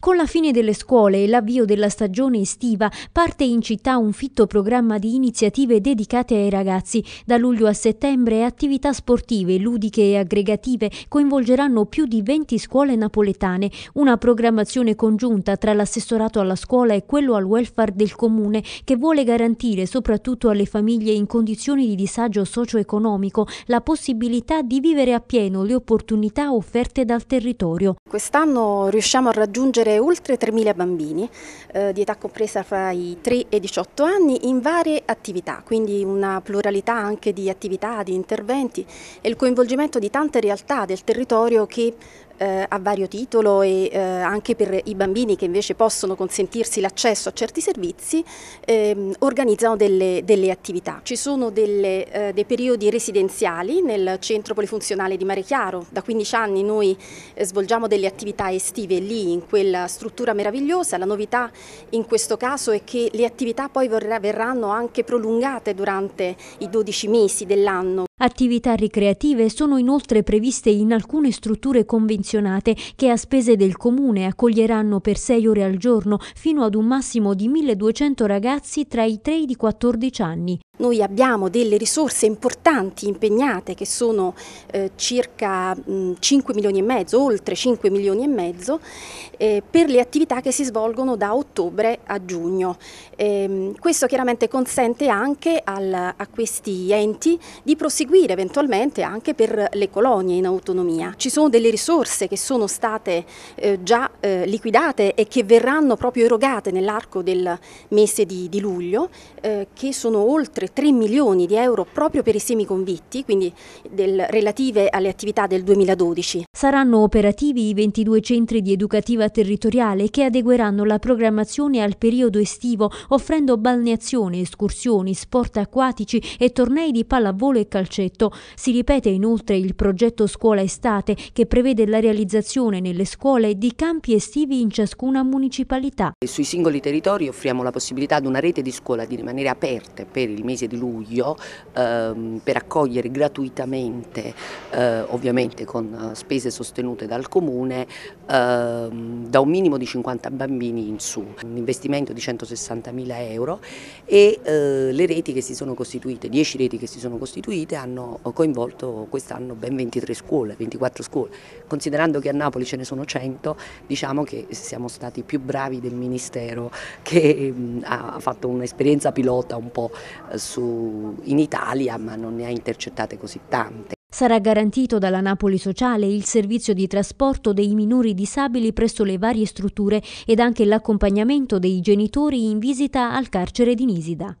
Con la fine delle scuole e l'avvio della stagione estiva parte in città un fitto programma di iniziative dedicate ai ragazzi. Da luglio a settembre attività sportive, ludiche e aggregative coinvolgeranno più di 20 scuole napoletane, una programmazione congiunta tra l'assessorato alla scuola e quello al welfare del comune che vuole garantire soprattutto alle famiglie in condizioni di disagio socio-economico la possibilità di vivere appieno le opportunità offerte dal territorio. Quest'anno riusciamo a raggiungere assistere oltre 3.000 bambini eh, di età compresa fra i 3 e i 18 anni in varie attività, quindi una pluralità anche di attività, di interventi e il coinvolgimento di tante realtà del territorio che eh, a vario titolo e eh, anche per i bambini che invece possono consentirsi l'accesso a certi servizi, ehm, organizzano delle, delle, attività. Ci sono delle, eh, dei periodi residenziali nel centro polifunzionale di Mare Chiaro. da 15 anni noi eh, svolgiamo delle attività estive lì in quella struttura meravigliosa, la novità in questo caso è che le attività poi verranno anche prolungate durante i 12 mesi dell'anno. Attività ricreative sono inoltre previste in alcune strutture convenzionate che a spese del comune accoglieranno per 6 ore al giorno fino ad un massimo di 1200 ragazzi tra i 3 e i 14 anni. Noi abbiamo delle risorse importanti impegnate che sono eh, circa mh, 5 milioni e mezzo, oltre 5 milioni e mezzo, eh, per le attività che si svolgono da ottobre a giugno. Eh, questo chiaramente consente anche al, a questi enti di proseguire eventualmente anche per le colonie in autonomia. Ci sono delle risorse che sono state eh, già eh, liquidate e che verranno proprio erogate nell'arco del mese di, di luglio, eh, che sono oltre 3 milioni di euro proprio per i semi convitti, quindi del, relative alle attività del 2012. Saranno operativi i 22 centri di educativa territoriale che adegueranno la programmazione al periodo estivo, offrendo balneazione, escursioni, sport acquatici e tornei di pallavolo e calcetto. Si ripete inoltre il progetto Scuola Estate che prevede la realizzazione nelle scuole di campi estivi in ciascuna municipalità. Sui singoli territori offriamo la possibilità ad una rete di scuola di rimanere aperte per il mese mese di luglio ehm, per accogliere gratuitamente, eh, ovviamente con eh, spese sostenute dal Comune, ehm, da un minimo di 50 bambini in su, un investimento di 160 mila euro e eh, le reti che si sono costituite, 10 reti che si sono costituite hanno eh, coinvolto quest'anno ben 23 scuole, 24 scuole, considerando che a Napoli ce ne sono 100, diciamo che siamo stati più bravi del Ministero che mm, ha fatto un'esperienza pilota un po' eh, su, in Italia, ma non ne ha intercettate così tante. Sarà garantito dalla Napoli Sociale il servizio di trasporto dei minori disabili presso le varie strutture ed anche l'accompagnamento dei genitori in visita al carcere di Nisida.